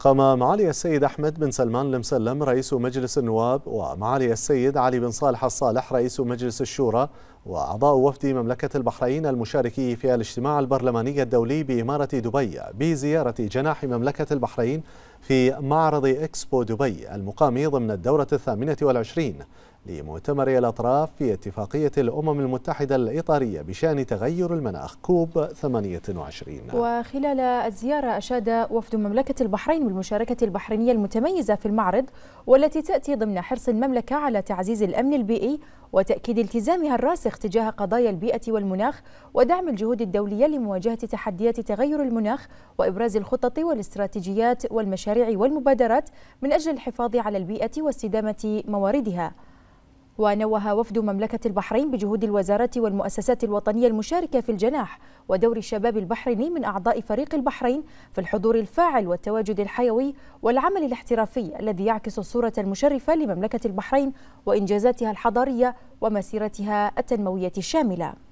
قام معالي السيد أحمد بن سلمان المسلم رئيس مجلس النواب ومعالي السيد علي بن صالح الصالح رئيس مجلس الشورى وأعضاء وفد مملكة البحرين المشاركي في الاجتماع البرلماني الدولي بإمارة دبي بزيارة جناح مملكة البحرين في معرض إكسبو دبي المقام ضمن الدورة الثامنة والعشرين لمؤتمر الأطراف في اتفاقية الأمم المتحدة الإطارية بشأن تغير المناخ كوب 28 وخلال الزيارة أشاد وفد مملكة البحرين بالمشاركة البحرينية المتميزة في المعرض والتي تأتي ضمن حرص المملكة على تعزيز الأمن البيئي وتأكيد التزامها الراسخ تجاه قضايا البيئة والمناخ ودعم الجهود الدولية لمواجهة تحديات تغير المناخ وإبراز الخطط والاستراتيجيات والمشاريع المشاريع والمبادرات من أجل الحفاظ على البيئة واستدامة مواردها ونوه وفد مملكة البحرين بجهود الوزارة والمؤسسات الوطنية المشاركة في الجناح ودور الشباب البحريني من أعضاء فريق البحرين في الحضور الفاعل والتواجد الحيوي والعمل الاحترافي الذي يعكس الصورة المشرفة لمملكة البحرين وإنجازاتها الحضارية ومسيرتها التنموية الشاملة